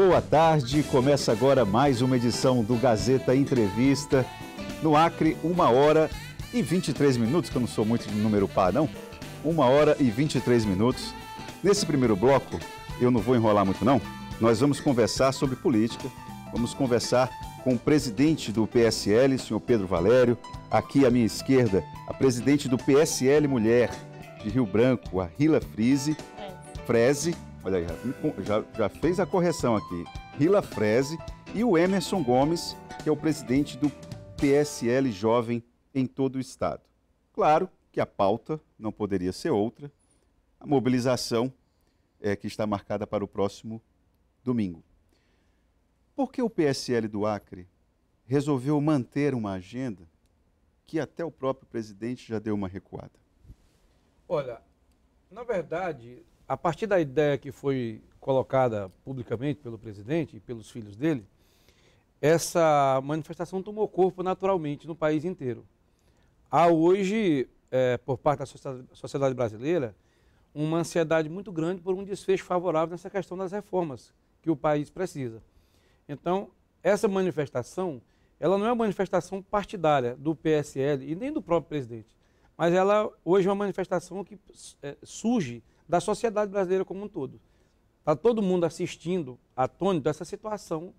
boa tarde. Começa agora mais uma edição do Gazeta Entrevista. No Acre, uma hora e 23 minutos, que eu não sou muito de número par, não. Uma hora e 23 minutos. Nesse primeiro bloco, eu não vou enrolar muito, não. Nós vamos conversar sobre política, vamos conversar com o presidente do PSL, senhor Pedro Valério. Aqui à minha esquerda, a presidente do PSL Mulher de Rio Branco, a Rila Frise, Freze olha aí, já, já fez a correção aqui, Rila Freze e o Emerson Gomes, que é o presidente do PSL Jovem em todo o Estado. Claro que a pauta não poderia ser outra, a mobilização é, que está marcada para o próximo domingo. Por que o PSL do Acre resolveu manter uma agenda que até o próprio presidente já deu uma recuada? Olha, na verdade, a partir da ideia que foi colocada publicamente pelo presidente e pelos filhos dele, essa manifestação tomou corpo naturalmente no país inteiro. Há hoje, é, por parte da sociedade brasileira, uma ansiedade muito grande por um desfecho favorável nessa questão das reformas que o país precisa. Então, essa manifestação, ela não é uma manifestação partidária do PSL e nem do próprio presidente mas ela hoje é uma manifestação que é, surge da sociedade brasileira como um todo. Está todo mundo assistindo, atônito, essa situação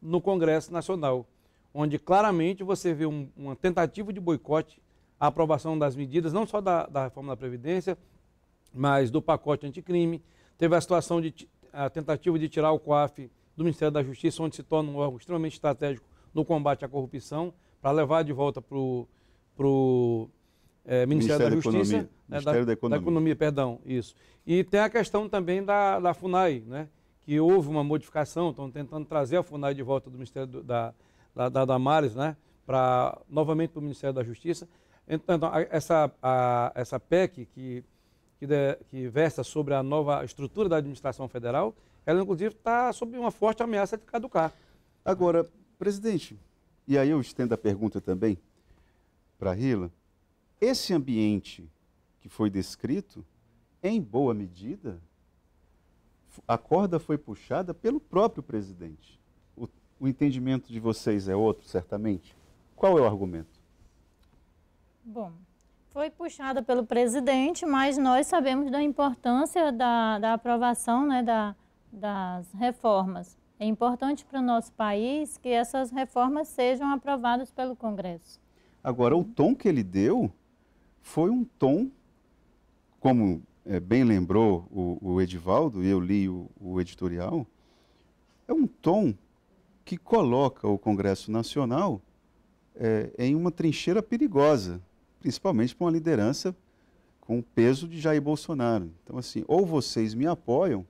no Congresso Nacional, onde claramente você vê um, uma tentativa de boicote à aprovação das medidas, não só da, da reforma da Previdência, mas do pacote anticrime. Teve a situação de a tentativa de tirar o COAF do Ministério da Justiça, onde se torna um órgão extremamente estratégico no combate à corrupção, para levar de volta para o é, Ministério, Ministério, da Justiça, Economia. Né, Ministério da, da, Economia. da, Economia. perdão, isso. E tem a questão também da, da FUNAI, né, que houve uma modificação, estão tentando trazer a FUNAI de volta do Ministério do, da, da, da Damares, né, para novamente para o Ministério da Justiça. Então, essa, a, essa PEC que, que, de, que versa sobre a nova estrutura da administração federal, ela inclusive está sob uma forte ameaça de caducar. Agora, presidente, e aí eu estendo a pergunta também para a Rila esse ambiente que foi descrito, em boa medida, a corda foi puxada pelo próprio presidente. O, o entendimento de vocês é outro, certamente. Qual é o argumento? Bom, foi puxada pelo presidente, mas nós sabemos da importância da, da aprovação né, da, das reformas. É importante para o nosso país que essas reformas sejam aprovadas pelo Congresso. Agora, o tom que ele deu foi um tom, como é, bem lembrou o, o, Edivaldo, e eu li o, o editorial, é um tom que coloca o Congresso Nacional é, em uma trincheira perigosa, principalmente para uma liderança com o peso de Jair Bolsonaro. Então, assim, ou vocês me apoiam,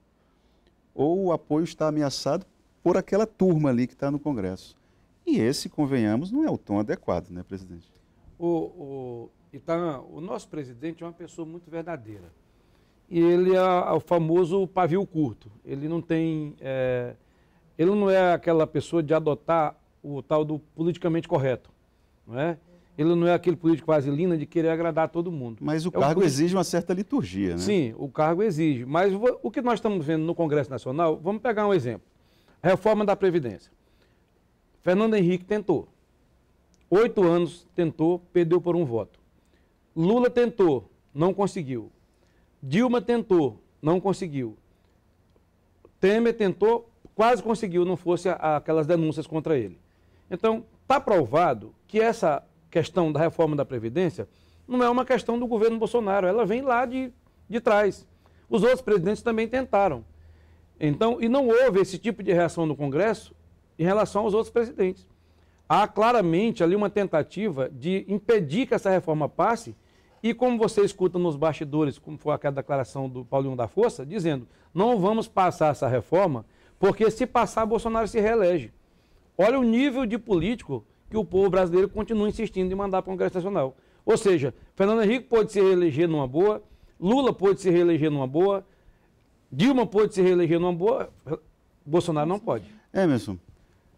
ou o apoio está ameaçado por aquela turma ali que está no Congresso. E esse, convenhamos, não é o tom adequado, né, presidente? O, o então, o nosso presidente é uma pessoa muito verdadeira. E ele é o famoso pavio curto. Ele não tem. É, ele não é aquela pessoa de adotar o tal do politicamente correto. Não é? Ele não é aquele político vaselina de querer agradar todo mundo. Mas o é cargo o exige uma certa liturgia, né? Sim, o cargo exige. Mas o que nós estamos vendo no Congresso Nacional, vamos pegar um exemplo. reforma da Previdência. Fernando Henrique tentou. Oito anos tentou, perdeu por um voto. Lula tentou, não conseguiu. Dilma tentou, não conseguiu. Temer tentou, quase conseguiu, não fosse aquelas denúncias contra ele. Então, está provado que essa questão da reforma da Previdência não é uma questão do governo Bolsonaro, ela vem lá de, de trás. Os outros presidentes também tentaram. Então, e não houve esse tipo de reação no Congresso em relação aos outros presidentes. Há claramente ali uma tentativa de impedir que essa reforma passe e como você escuta nos bastidores, como foi aquela declaração do Paulinho da Força, dizendo: não vamos passar essa reforma, porque se passar, Bolsonaro se reelege. Olha o nível de político que o povo brasileiro continua insistindo em mandar para o Congresso Nacional. Ou seja, Fernando Henrique pode se reeleger numa boa, Lula pode se reeleger numa boa, Dilma pode se reeleger numa boa, Bolsonaro não pode. Emerson,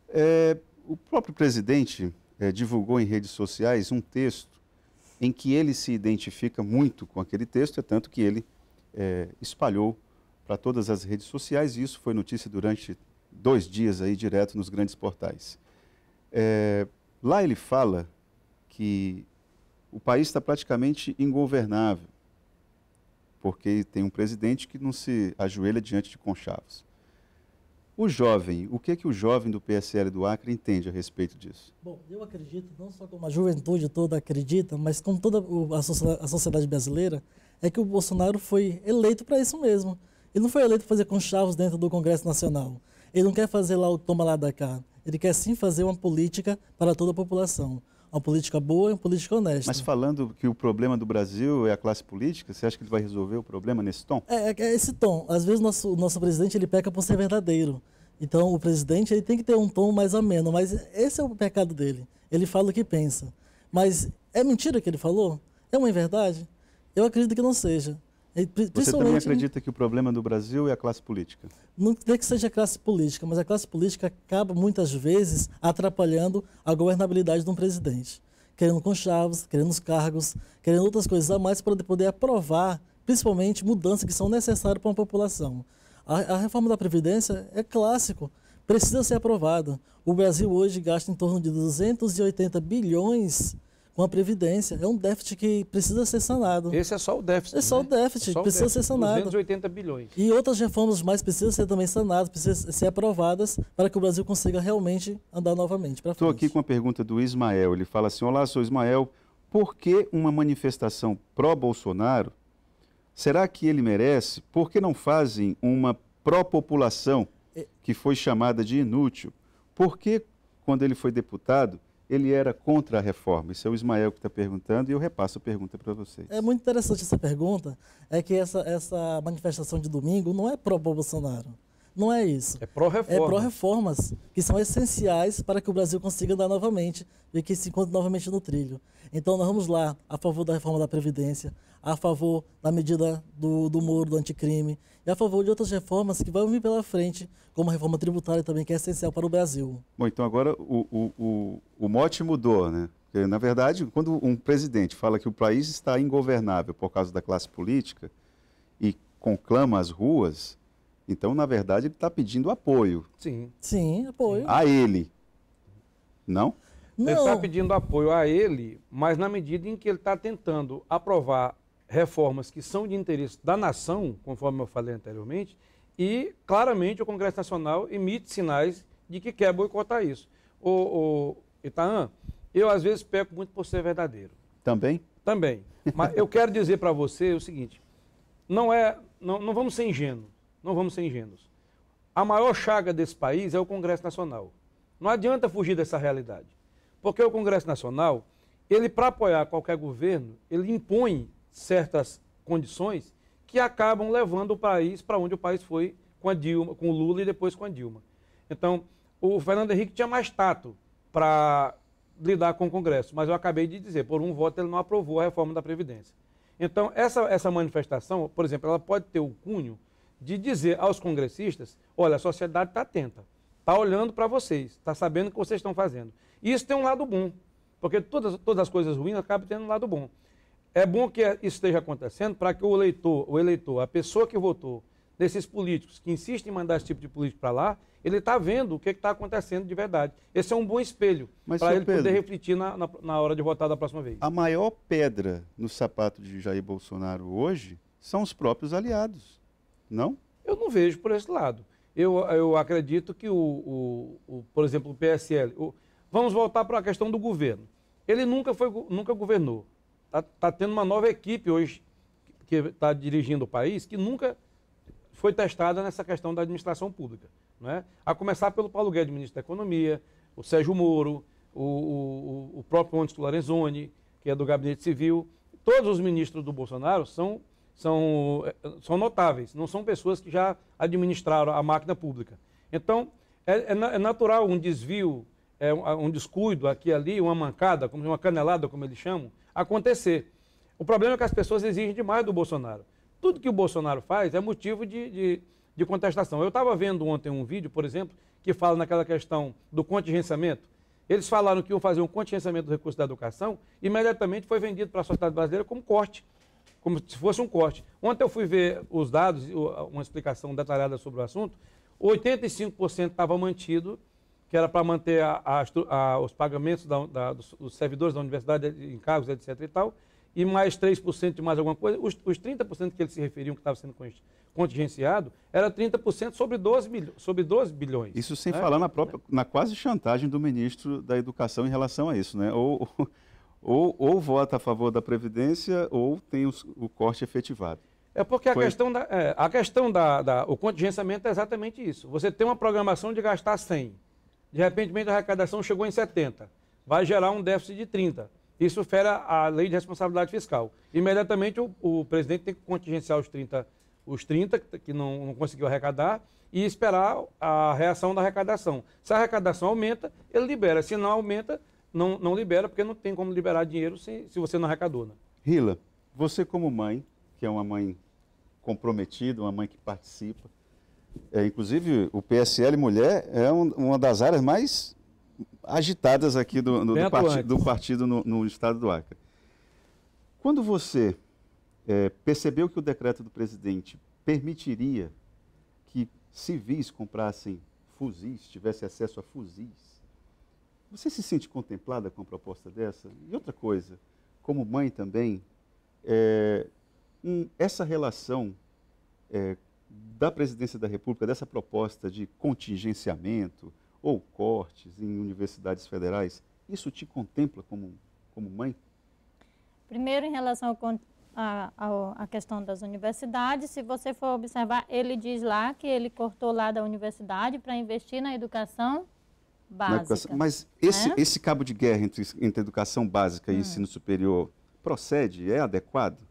é, o próprio presidente é, divulgou em redes sociais um texto em que ele se identifica muito com aquele texto, é tanto que ele é, espalhou para todas as redes sociais, e isso foi notícia durante dois dias aí direto nos grandes portais. É, lá ele fala que o país está praticamente ingovernável, porque tem um presidente que não se ajoelha diante de conchavos. O jovem, o que é que o jovem do PSL do Acre entende a respeito disso? Bom, eu acredito, não só como a juventude toda acredita, mas como toda a sociedade brasileira, é que o Bolsonaro foi eleito para isso mesmo. Ele não foi eleito para fazer conchavos dentro do Congresso Nacional. Ele não quer fazer lá o toma lá da cá. Ele quer sim fazer uma política para toda a população uma política boa e uma política honesta. Mas falando que o problema do Brasil é a classe política, você acha que ele vai resolver o problema nesse tom? É, é, é esse tom. Às vezes o nosso, nosso presidente ele peca por ser verdadeiro. Então o presidente ele tem que ter um tom mais ameno, mas esse é o pecado dele. Ele fala o que pensa. Mas é mentira que ele falou? É uma verdade? Eu acredito que não seja. É, Você também acredita que o problema do Brasil é a classe política? Não creio que seja a classe política, mas a classe política acaba muitas vezes atrapalhando a governabilidade de um presidente. Querendo conchavos, querendo os cargos, querendo outras coisas a mais para poder aprovar, principalmente, mudanças que são necessárias para uma população. A, a reforma da Previdência é clássico, precisa ser aprovada. O Brasil hoje gasta em torno de 280 bilhões com a Previdência. É um déficit que precisa ser sanado. Esse é só o déficit. É só né? o é déficit, só precisa o déficit, ser sanado. 280 bilhões. E outras reformas mais precisam ser também sanadas, precisam ser aprovadas para que o Brasil consiga realmente andar novamente para frente. Estou aqui com a pergunta do Ismael. Ele fala assim: Olá, sou Ismael. Por que uma manifestação pró-Bolsonaro? Será que ele merece? Por que não fazem uma pró-população é. que foi chamada de inútil? Por que, quando ele foi deputado, ele era contra a reforma? Isso é o Ismael que está perguntando e eu repasso a pergunta para vocês. É muito interessante essa pergunta, é que essa, essa manifestação de domingo não é pró-Bolsonaro. Não é isso. É pró reformas É pró-reformas, que são essenciais para que o Brasil consiga andar novamente e que se encontre novamente no trilho. Então, nós vamos lá a favor da reforma da Previdência, a favor da medida do, do Moro, do anticrime, e a favor de outras reformas que vão vir pela frente, como a reforma tributária também, que é essencial para o Brasil. Bom, então agora o, o, o, o mote mudou, né? Porque, na verdade, quando um presidente fala que o país está ingovernável por causa da classe política e conclama as ruas então, na verdade, ele está pedindo apoio. Sim. Sim, apoio. A ele. Não? Não. Ele está pedindo apoio a ele, mas na medida em que ele está tentando aprovar reformas que são de interesse da nação, conforme eu falei anteriormente, e claramente o Congresso Nacional emite sinais de que quer boicotar isso. O, o Itaã, eu às vezes peco muito por ser verdadeiro. Também? Também. Mas eu quero dizer para você o seguinte: não é, não, não vamos ser ingênuos. Não vamos ser ingênuos. A maior chaga desse país é o Congresso Nacional. Não adianta fugir dessa realidade. Porque o Congresso Nacional, ele para apoiar qualquer governo, ele impõe certas condições que acabam levando o país para onde o país foi com a Dilma, com o Lula e depois com a Dilma. Então, o Fernando Henrique tinha mais tato para lidar com o Congresso, mas eu acabei de dizer, por um voto ele não aprovou a reforma da Previdência. Então, essa, essa manifestação, por exemplo, ela pode ter o cunho de dizer aos congressistas: olha, a sociedade está atenta, está olhando para vocês, está sabendo o que vocês estão fazendo. E isso tem um lado bom, porque todas, todas as coisas ruins acabam tendo um lado bom. É bom que isso esteja acontecendo para que o eleitor, o eleitor, a pessoa que votou nesses políticos que insistem em mandar esse tipo de político para lá, ele está vendo o que está acontecendo de verdade. Esse é um bom espelho para ele Pedro, poder refletir na, na, na hora de votar da próxima vez. A maior pedra no sapato de Jair Bolsonaro hoje são os próprios aliados. Não? Eu não vejo por esse lado. Eu, eu acredito que, o, o, o por exemplo, o PSL. O, vamos voltar para a questão do governo. Ele nunca, foi, nunca governou. Está tá tendo uma nova equipe hoje que está dirigindo o país que nunca foi testada nessa questão da administração pública. Né? A começar pelo Paulo Guedes, ministro da Economia, o Sérgio Moro, o, o, o próprio Antônio Lorenzoni, que é do Gabinete Civil. Todos os ministros do Bolsonaro são são, eh, são notáveis, não são pessoas que já administraram a máquina pública. Então, é, é, é natural um desvio, é um, descuido aqui e ali, uma mancada, uma canelada, como eles chamam, acontecer. O problema é que as pessoas exigem demais do Bolsonaro. Tudo que o Bolsonaro faz é motivo de, de, de contestação. Eu estava vendo ontem um vídeo, por exemplo, que fala naquela questão do contingenciamento. Eles falaram que iam fazer um contingenciamento do recurso da educação, imediatamente foi vendido para a sociedade brasileira como corte como se fosse um corte. Ontem eu fui ver os dados, uma explicação detalhada sobre o assunto. 85% estava mantido, que era para manter a, a, os pagamentos da, da, dos servidores da universidade, encargos, etc. e tal, e mais 3% de mais alguma coisa. Os, os 30% que eles se referiam que estava sendo contingenciado era 30% sobre 12, sobre 12 bilhões. Isso sem né? falar na própria, na quase chantagem do ministro da Educação em relação a isso, né? Ou, ou ou, ou vota a favor da Previdência ou tem os, o corte efetivado. É porque a Foi. questão, da, é, a questão da, da, o contingenciamento é exatamente isso. Você tem uma programação de gastar 100. De repente, a arrecadação chegou em 70. Vai gerar um déficit de 30. Isso fere a lei de responsabilidade fiscal. Imediatamente, o, o presidente tem que contingenciar os 30, os 30 que não, não conseguiu arrecadar e esperar a reação da arrecadação. Se a arrecadação aumenta, ele libera. Se não aumenta, não, não libera, porque não tem como liberar dinheiro se, se você não arrecadou. Né? Rila, você como mãe, que é uma mãe comprometida, uma mãe que participa, é, inclusive o PSL Mulher é um, uma das áreas mais agitadas aqui do, do, do, parti, do partido no, no, estado do Acre. Quando você é, percebeu que o decreto do presidente permitiria que civis comprassem fuzis, tivesse acesso a fuzis, você se sente contemplada com uma proposta dessa? E outra coisa, como mãe também, é, um, essa relação é, da presidência da República, dessa proposta de contingenciamento ou cortes em universidades federais, isso te contempla como, como mãe? Primeiro, em relação à questão das universidades, se você for observar, ele diz lá que ele cortou lá da universidade para investir na educação né, básica. Mas esse, né? esse cabo de guerra entre, entre educação básica e hum. ensino superior procede? É adequado?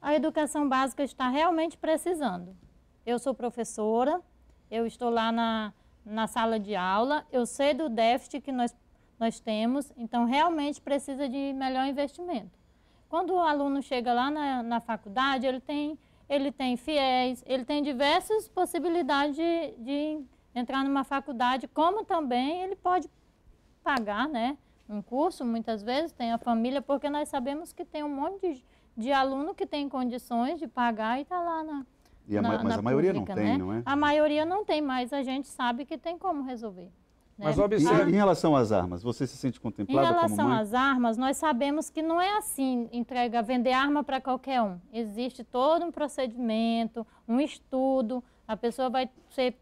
A educação básica está realmente precisando. Eu sou professora, eu estou lá na, na sala de aula, eu sei do déficit que nós, nós temos, então realmente precisa de melhor investimento. Quando o aluno chega lá na, na faculdade, ele tem, ele tem fiéis, ele tem diversas possibilidades de, de entrar numa faculdade, como também ele pode pagar né, um curso, muitas vezes, tem a família, porque nós sabemos que tem um monte de, de aluno que tem condições de pagar e está lá na. E a, na, mas na a pública, maioria não né? tem, não é? A maioria não tem, mas a gente sabe que tem como resolver. Né? Mas observe. Em, em relação às armas, você se sente contemplada Em relação como às armas, nós sabemos que não é assim entrega, vender arma para qualquer um. Existe todo um procedimento, um estudo. A pessoa vai ser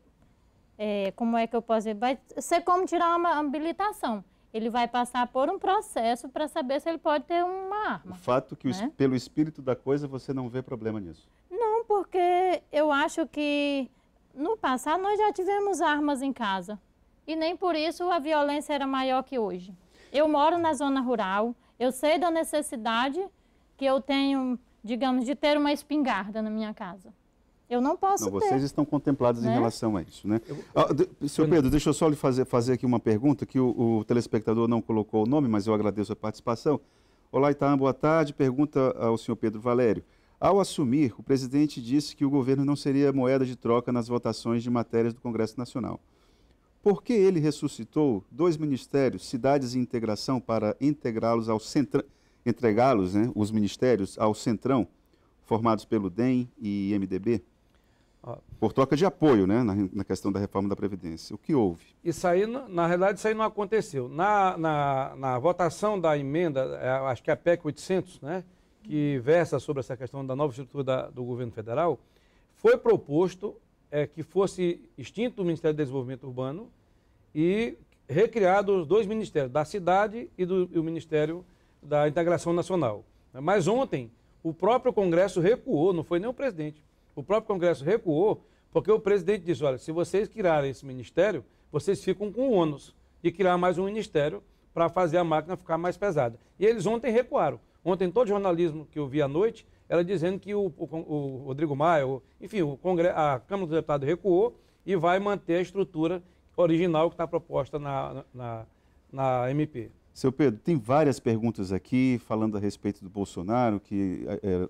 é, como é que eu posso dizer, vai ser como tirar uma habilitação. Ele vai passar por um processo para saber se ele pode ter uma arma. O fato que, né? o, pelo espírito da coisa, você não vê problema nisso? Não, porque eu acho que no passado nós já tivemos armas em casa. E nem por isso a violência era maior que hoje. Eu moro na zona rural, eu sei da necessidade que eu tenho, digamos, de ter uma espingarda na minha casa. Eu não posso não, Vocês estão contemplados né? em relação a isso, né? Eu, ah, senhor Pedro, deixa eu só lhe fazer, fazer aqui uma pergunta que o, o telespectador não colocou o nome, mas eu agradeço a participação. Olá, Itaã, boa tarde. Pergunta ao senhor Pedro Valério. Ao assumir, o presidente disse que o governo não seria moeda de troca nas votações de matérias do Congresso Nacional. Por que ele ressuscitou dois ministérios, cidades e integração, para integrá-los ao centra... entregá-los, né, os ministérios, ao Centrão, formados pelo DEM e MDB? Por troca de apoio, né, na, na, questão da reforma da Previdência. O que houve? Isso aí, na realidade, isso aí não aconteceu. Na, na, na votação da emenda, é, acho que é a PEC 800, né, que versa sobre essa questão da nova estrutura da, do governo federal, foi proposto é, que fosse extinto o Ministério do Desenvolvimento Urbano e recriado os dois ministérios, da cidade e do e o Ministério da Integração Nacional. Mas ontem, o próprio Congresso recuou, não foi nem o presidente. O próprio Congresso recuou, porque o presidente disse: olha, se vocês criarem esse ministério, vocês ficam com o ônus de criar mais um ministério para fazer a máquina ficar mais pesada. E eles ontem recuaram. Ontem, todo jornalismo que eu vi à noite era dizendo que o, o, o Rodrigo Maia, o, enfim, o Congresso, a Câmara dos Deputados recuou e vai manter a estrutura original que está proposta na, na, na MP. Seu Pedro, tem várias perguntas aqui falando a respeito do Bolsonaro, que é, é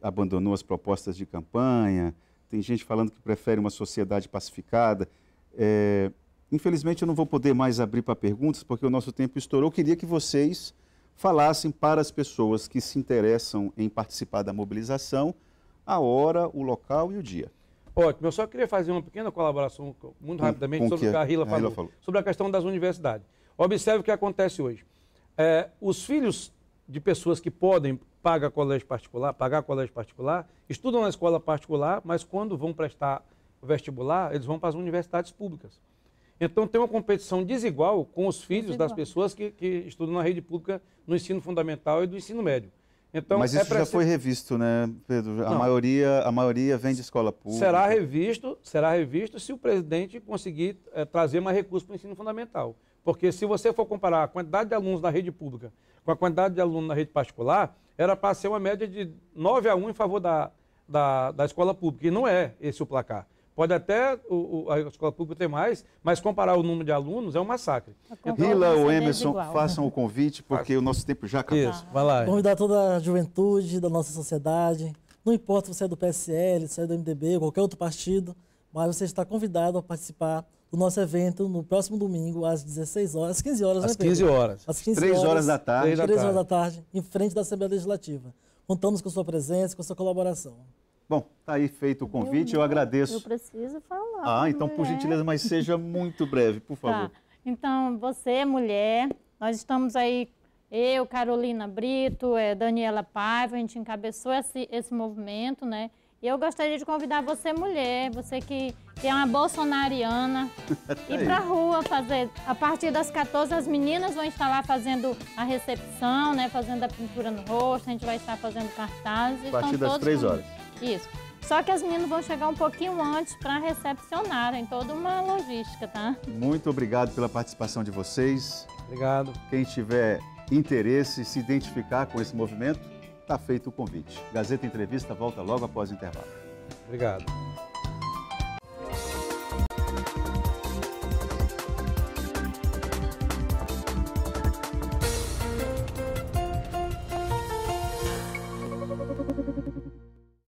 abandonou as propostas de campanha, tem gente falando que prefere uma sociedade pacificada. É, infelizmente, eu não vou poder mais abrir para perguntas, porque o nosso tempo estourou. Eu queria que vocês falassem para as pessoas que se interessam em participar da mobilização a hora, o local e o dia. Ótimo, eu só queria fazer uma pequena colaboração, muito rapidamente, com, com sobre o que a Rila falou, falou, sobre a questão das universidades. Observe o que acontece hoje. É, os filhos de pessoas que podem paga colégio particular, pagar colégio particular, estudam na escola particular, mas quando vão prestar vestibular, eles vão para as universidades públicas. Então tem uma competição desigual com os filhos desigual. das pessoas que, que, estudam na rede pública no ensino fundamental e do ensino médio. Então, Mas é isso é já ser... foi revisto, né, Pedro? A maioria, a maioria vem de escola pública. Será revisto, será revisto se o presidente conseguir é, trazer mais recursos para o ensino fundamental. Porque se você for comparar a quantidade de alunos na rede pública com a quantidade de alunos na rede particular, era para ser uma média de 9 a 1 em favor da, da, da escola pública. E não é esse o placar. Pode até o, o, a escola pública ter mais, mas comparar o número de alunos é um massacre. É então, Rila ou Emerson, façam o convite, porque Faço. o nosso tempo já acabou. Isso, tá. vai lá. Convidar toda a juventude da nossa sociedade. Não importa se você é do PSL, se é do MDB, ou qualquer outro partido, mas você está convidado a participar o nosso evento no próximo domingo, às 16 horas, às 15 horas, às né, 15 horas. Às 15 3 horas, horas da tarde. Às 3 horas da tarde, em frente da Assembleia Legislativa. Contamos com sua presença, com sua colaboração. Bom, está aí feito o convite, eu agradeço. Eu preciso falar. Ah, então, mulher. por gentileza, mas seja muito breve, por tá. favor. Tá. Então, você, mulher, nós estamos aí, eu, Carolina Brito, é, Daniela Paiva, a gente encabeçou esse, esse movimento, né? E eu gostaria de convidar você, mulher, você que é uma bolsonariana, ir para rua fazer. A partir das 14, as meninas vão estar lá fazendo a recepção, né? Fazendo a pintura no rosto, a gente vai estar fazendo cartazes. A então partir das 3 horas. Isso. Só que as meninas vão chegar um pouquinho antes para recepcionar, toda uma logística, tá? Muito obrigado pela participação de vocês. Obrigado. Quem tiver interesse, se identificar com esse movimento, está feito o convite. Gazeta Entrevista volta logo após o intervalo. Obrigado.